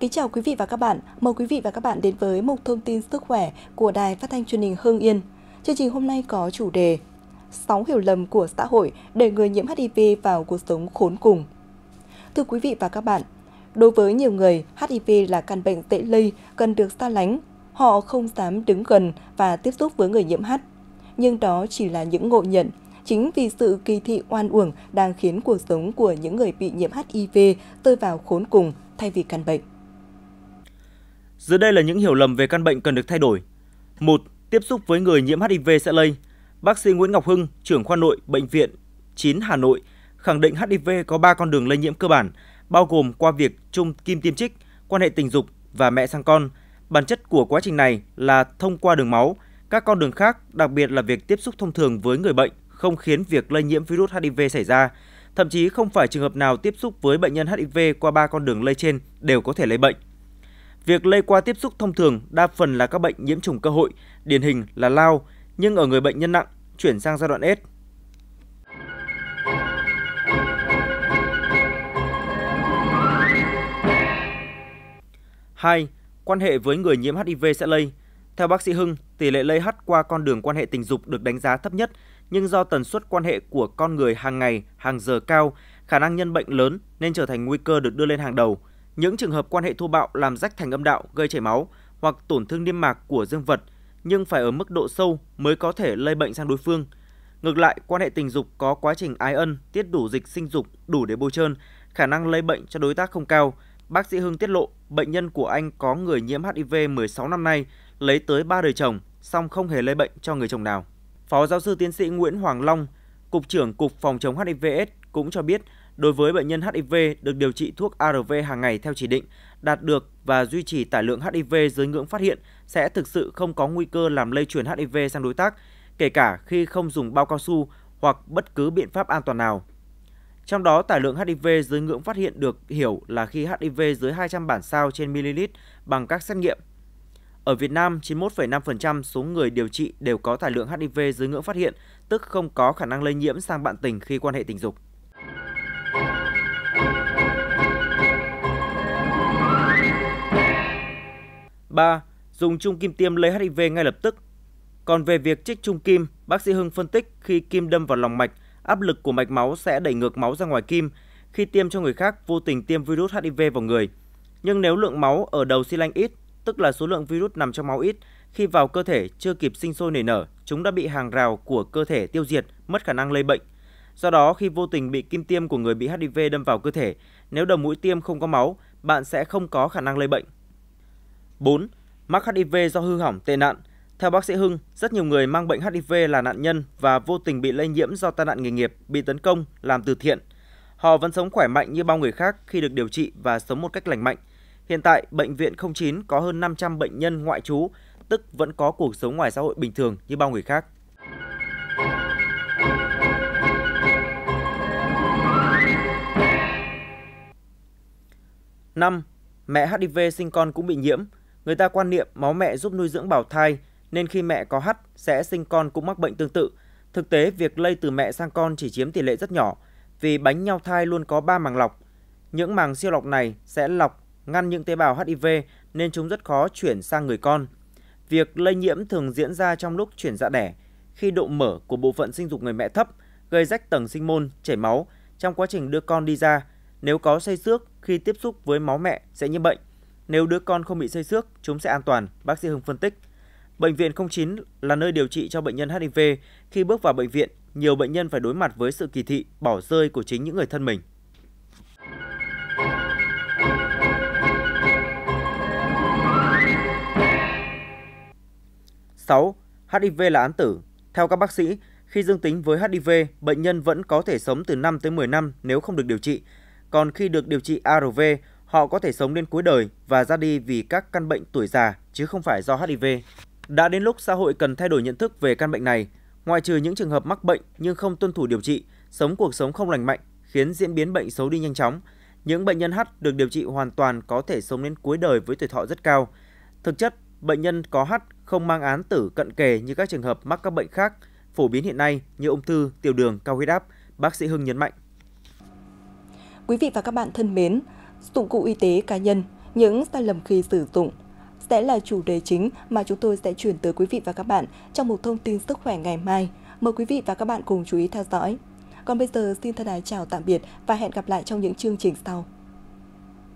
Kính chào quý vị và các bạn. Mời quý vị và các bạn đến với mục thông tin sức khỏe của Đài Phát thanh Truyền hình Hưng Yên. Chương trình hôm nay có chủ đề 6 hiểu lầm của xã hội để người nhiễm HIV vào cuộc sống khốn cùng. Thưa quý vị và các bạn, đối với nhiều người, HIV là căn bệnh tệ lây cần được xa lánh. Họ không dám đứng gần và tiếp xúc với người nhiễm h. Nhưng đó chỉ là những ngộ nhận, chính vì sự kỳ thị oan uổng đang khiến cuộc sống của những người bị nhiễm HIV rơi vào khốn cùng thay vì căn bệnh. Dưới đây là những hiểu lầm về căn bệnh cần được thay đổi. 1. Tiếp xúc với người nhiễm HIV sẽ lây. Bác sĩ Nguyễn Ngọc Hưng, trưởng khoa nội bệnh viện 9 Hà Nội khẳng định HIV có 3 con đường lây nhiễm cơ bản, bao gồm qua việc chung kim tiêm trích, quan hệ tình dục và mẹ sang con. Bản chất của quá trình này là thông qua đường máu, các con đường khác, đặc biệt là việc tiếp xúc thông thường với người bệnh không khiến việc lây nhiễm virus HIV xảy ra. Thậm chí không phải trường hợp nào tiếp xúc với bệnh nhân HIV qua ba con đường lây trên đều có thể lây bệnh. Việc lây qua tiếp xúc thông thường đa phần là các bệnh nhiễm trùng cơ hội, điển hình là lao, nhưng ở người bệnh nhân nặng chuyển sang giai đoạn S. Hai, quan hệ với người nhiễm HIV sẽ lây. Theo bác sĩ Hưng, tỷ lệ lây hắt qua con đường quan hệ tình dục được đánh giá thấp nhất, nhưng do tần suất quan hệ của con người hàng ngày, hàng giờ cao, khả năng nhân bệnh lớn nên trở thành nguy cơ được đưa lên hàng đầu – những trường hợp quan hệ thô bạo làm rách thành âm đạo gây chảy máu hoặc tổn thương niêm mạc của dương vật nhưng phải ở mức độ sâu mới có thể lây bệnh sang đối phương. Ngược lại, quan hệ tình dục có quá trình ái ân, tiết đủ dịch sinh dục đủ để bôi trơn, khả năng lây bệnh cho đối tác không cao. Bác sĩ Hưng tiết lộ, bệnh nhân của anh có người nhiễm HIV 16 năm nay, lấy tới 3 đời chồng, song không hề lây bệnh cho người chồng nào. Phó giáo sư tiến sĩ Nguyễn Hoàng Long, Cục trưởng Cục Phòng chống HIV AIDS cũng cho biết Đối với bệnh nhân HIV được điều trị thuốc ARV hàng ngày theo chỉ định, đạt được và duy trì tải lượng HIV dưới ngưỡng phát hiện sẽ thực sự không có nguy cơ làm lây truyền HIV sang đối tác, kể cả khi không dùng bao cao su hoặc bất cứ biện pháp an toàn nào. Trong đó, tải lượng HIV dưới ngưỡng phát hiện được hiểu là khi HIV dưới 200 bản sao trên ml bằng các xét nghiệm. Ở Việt Nam, 91,5% số người điều trị đều có tải lượng HIV dưới ngưỡng phát hiện, tức không có khả năng lây nhiễm sang bạn tình khi quan hệ tình dục. 3. Dùng chung kim tiêm lấy HIV ngay lập tức. Còn về việc trích chung kim, bác sĩ Hưng phân tích khi kim đâm vào lòng mạch, áp lực của mạch máu sẽ đẩy ngược máu ra ngoài kim. Khi tiêm cho người khác, vô tình tiêm virus HIV vào người. Nhưng nếu lượng máu ở đầu xi lanh ít, tức là số lượng virus nằm trong máu ít, khi vào cơ thể chưa kịp sinh sôi nảy nở, chúng đã bị hàng rào của cơ thể tiêu diệt, mất khả năng lây bệnh. Do đó, khi vô tình bị kim tiêm của người bị HIV đâm vào cơ thể, nếu đầu mũi tiêm không có máu, bạn sẽ không có khả năng lây bệnh. 4. Mắc HIV do hư hỏng tệ nạn. Theo bác sĩ Hưng, rất nhiều người mang bệnh HIV là nạn nhân và vô tình bị lây nhiễm do tai nạn nghề nghiệp, bị tấn công, làm từ thiện. Họ vẫn sống khỏe mạnh như bao người khác khi được điều trị và sống một cách lành mạnh. Hiện tại, bệnh viện 09 có hơn 500 bệnh nhân ngoại trú, tức vẫn có cuộc sống ngoài xã hội bình thường như bao người khác. Năm, mẹ HIV sinh con cũng bị nhiễm – Người ta quan niệm máu mẹ giúp nuôi dưỡng bào thai nên khi mẹ có hắt sẽ sinh con cũng mắc bệnh tương tự. Thực tế, việc lây từ mẹ sang con chỉ chiếm tỷ lệ rất nhỏ vì bánh nhau thai luôn có 3 màng lọc. Những màng siêu lọc này sẽ lọc ngăn những tế bào HIV nên chúng rất khó chuyển sang người con. Việc lây nhiễm thường diễn ra trong lúc chuyển dạ đẻ, khi độ mở của bộ phận sinh dục người mẹ thấp, gây rách tầng sinh môn, chảy máu trong quá trình đưa con đi ra. Nếu có xây xước khi tiếp xúc với máu mẹ sẽ nhiễm bệnh. Nếu đứa con không bị xây xước, chúng sẽ an toàn, bác sĩ Hưng phân tích. Bệnh viện 09 là nơi điều trị cho bệnh nhân HIV. Khi bước vào bệnh viện, nhiều bệnh nhân phải đối mặt với sự kỳ thị, bỏ rơi của chính những người thân mình. Sáu, HIV là án tử. Theo các bác sĩ, khi dương tính với HIV, bệnh nhân vẫn có thể sống từ 5 tới 10 năm nếu không được điều trị. Còn khi được điều trị ARV, Họ có thể sống đến cuối đời và ra đi vì các căn bệnh tuổi già chứ không phải do HIV. Đã đến lúc xã hội cần thay đổi nhận thức về căn bệnh này, ngoại trừ những trường hợp mắc bệnh nhưng không tuân thủ điều trị, sống cuộc sống không lành mạnh khiến diễn biến bệnh xấu đi nhanh chóng. Những bệnh nhân H được điều trị hoàn toàn có thể sống đến cuối đời với tuổi thọ rất cao. Thực chất, bệnh nhân có H không mang án tử cận kề như các trường hợp mắc các bệnh khác phổ biến hiện nay như ung thư, tiểu đường, cao huyết áp, bác sĩ Hưng nhấn mạnh. Quý vị và các bạn thân mến, dụng cụ y tế cá nhân, những sai lầm khi sử dụng sẽ là chủ đề chính mà chúng tôi sẽ chuyển tới quý vị và các bạn trong một thông tin sức khỏe ngày mai. Mời quý vị và các bạn cùng chú ý theo dõi. Còn bây giờ xin thân ái chào tạm biệt và hẹn gặp lại trong những chương trình sau.